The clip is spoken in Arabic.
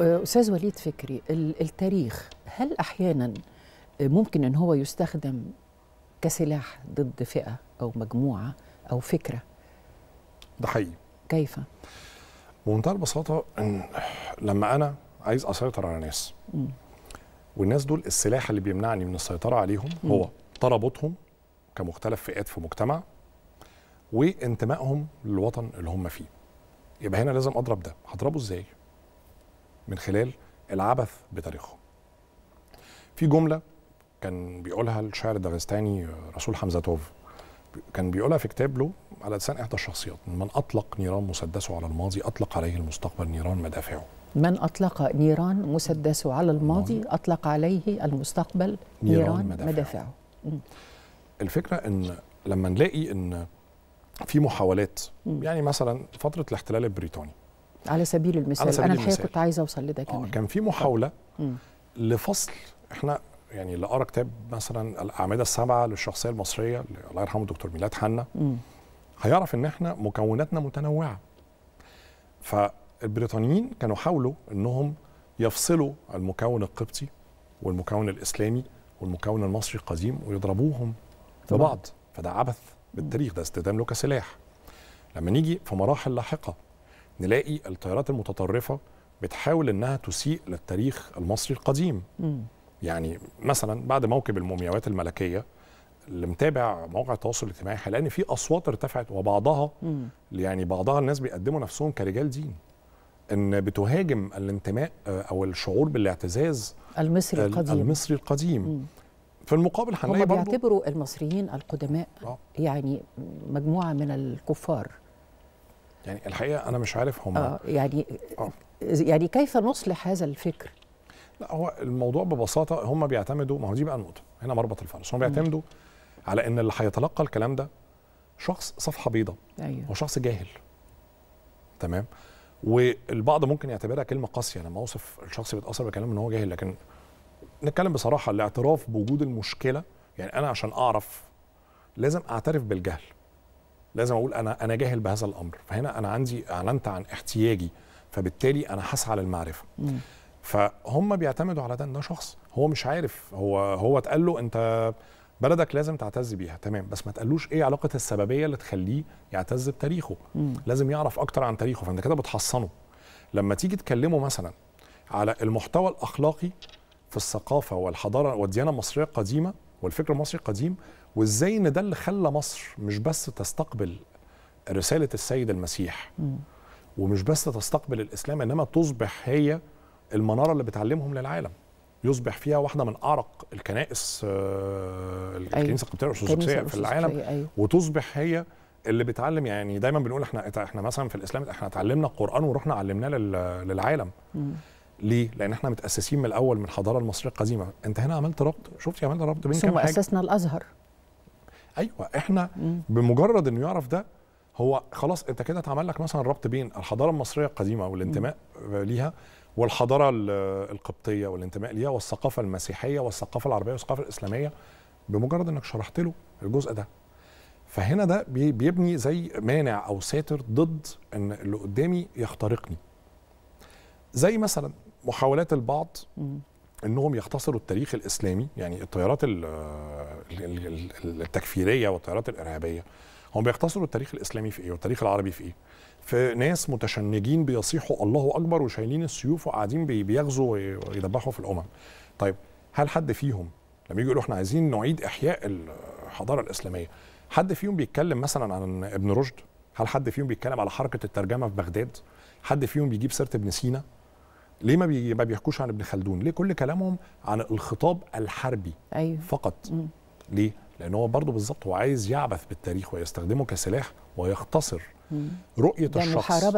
استاذ وليد فكري التاريخ هل احيانا ممكن ان هو يستخدم كسلاح ضد فئه او مجموعه او فكره ده حقيقي كيف بمنتهى البساطه ان لما انا عايز اسيطر على ناس م. والناس دول السلاح اللي بيمنعني من السيطره عليهم م. هو ترابطهم كمختلف فئات في مجتمع وانتمائهم للوطن اللي هم فيه يبقى هنا لازم اضرب ده هضربه ازاي من خلال العبث بتاريخهم في جملة كان بيقولها الشاعر الداغستاني آه، رسول حمزة توف كان بيقولها في كتاب له على لسان إحدى الشخصيات من أطلق نيران مسدسه على الماضي أطلق عليه المستقبل نيران مدافعه من أطلق نيران مسدسه على الماضي أطلق عليه المستقبل نيران, نيران مدافعه, مدافعه. الفكرة إن لما نلاقي إن في محاولات يعني مثلا فترة الاحتلال البريطاني على سبيل المثال على سبيل انا الحقيقه كنت عايزه اوصل لده كمان آه، كان في محاوله لفصل احنا يعني اللي قرا كتاب مثلا الاعمده السبعه للشخصيه المصريه الله يرحمه الدكتور ميلاد حنا هيعرف ان احنا مكوناتنا متنوعه فالبريطانيين كانوا حاولوا انهم يفصلوا المكون القبطي والمكون الاسلامي والمكون المصري القديم ويضربوهم في بعض فده عبث بالتاريخ ده استخدام له كسلاح لما نيجي في مراحل لاحقه نلاقي التيارات المتطرفه بتحاول انها تسيء للتاريخ المصري القديم م. يعني مثلا بعد موكب المومياوات الملكيه اللي متابع مواقع التواصل الاجتماعي هيلاقي ان في اصوات ارتفعت وبعضها م. يعني بعضها الناس بيقدموا نفسهم كرجال دين ان بتهاجم الانتماء آه، او الشعور بالاعتزاز المصري القديم المصري القديم م. في المقابل هنلاقي برضه بيعتبروا المصريين القدماء آه. يعني مجموعه من الكفار يعني الحقيقه انا مش عارف هم آه يعني آه. يعني كيف نصلح هذا الفكر؟ لا هو الموضوع ببساطه هم بيعتمدوا ما هو دي بقى النقطه هنا مربط الفرس هم بيعتمدوا على ان اللي هيتلقى الكلام ده شخص صفحه بيضاء ايوه هو شخص جاهل تمام والبعض ممكن يعتبرها كلمه قاسيه لما اوصف الشخص بيتاثر بكلام ان هو جاهل لكن نتكلم بصراحه الاعتراف بوجود المشكله يعني انا عشان اعرف لازم اعترف بالجهل لازم اقول انا انا جاهل بهذا الامر فهنا انا عندي اعلنت عن احتياجي فبالتالي انا حاسعى للمعرفه مم. فهم بيعتمدوا على ده ان ده شخص هو مش عارف هو هو اتقال له انت بلدك لازم تعتز بيها تمام بس ما تقلوش ايه علاقه السببيه اللي تخليه يعتز بتاريخه مم. لازم يعرف اكتر عن تاريخه فانت كده بتحصنه لما تيجي تكلمه مثلا على المحتوى الاخلاقي في الثقافه والحضاره والديانه المصريه القديمه والفكر المصري القديم وازاي ان ده اللي خلى مصر مش بس تستقبل رساله السيد المسيح ومش بس تستقبل الاسلام انما تصبح هي المناره اللي بتعلمهم للعالم يصبح فيها واحده من اعرق الكنائس آه، أيوة. الكنيسه القبطيه الارثوذكسيه في العالم أيوة. وتصبح هي اللي بتعلم يعني دايما بنقول احنا احنا مثلا في الاسلام احنا اتعلمنا القران ورحنا علمناه للعالم م. ليه؟ لان احنا متاسسين من الاول من الحضاره المصريه القديمه، انت هنا عملت ربط، شفت عملت ربط بين ثم اسسنا الازهر ايوه احنا مم. بمجرد انه يعرف ده هو خلاص انت كده اتعمل لك مثلا ربط بين الحضاره المصريه القديمه والانتماء مم. ليها والحضاره القبطيه والانتماء ليها والثقافه المسيحيه والثقافه العربيه والثقافه الاسلاميه بمجرد انك شرحت له الجزء ده فهنا ده بيبني زي مانع او ساتر ضد ان اللي قدامي يخترقني زي مثلا محاولات البعض انهم يختصروا التاريخ الاسلامي يعني التيارات التكفيريه والتيارات الارهابيه هم بيختصروا التاريخ الاسلامي في ايه والتاريخ العربي في ايه في ناس متشنجين بيصيحوا الله اكبر وشايلين السيوف وقاعدين بيغزوا ويدبحوا في الامم طيب هل حد فيهم لما يجي يقولوا احنا عايزين نعيد احياء الحضاره الاسلاميه حد فيهم بيتكلم مثلا عن ابن رشد هل حد فيهم بيتكلم على حركه الترجمه في بغداد حد فيهم بيجيب سيره ابن سينا ليه ما, ما بيحكوش عن ابن خلدون ليه كل كلامهم عن الخطاب الحربي أيوه. فقط م. ليه لان هو برضه بالظبط هو عايز يعبث بالتاريخ ويستخدمه كسلاح ويختصر م. رؤيه الشخص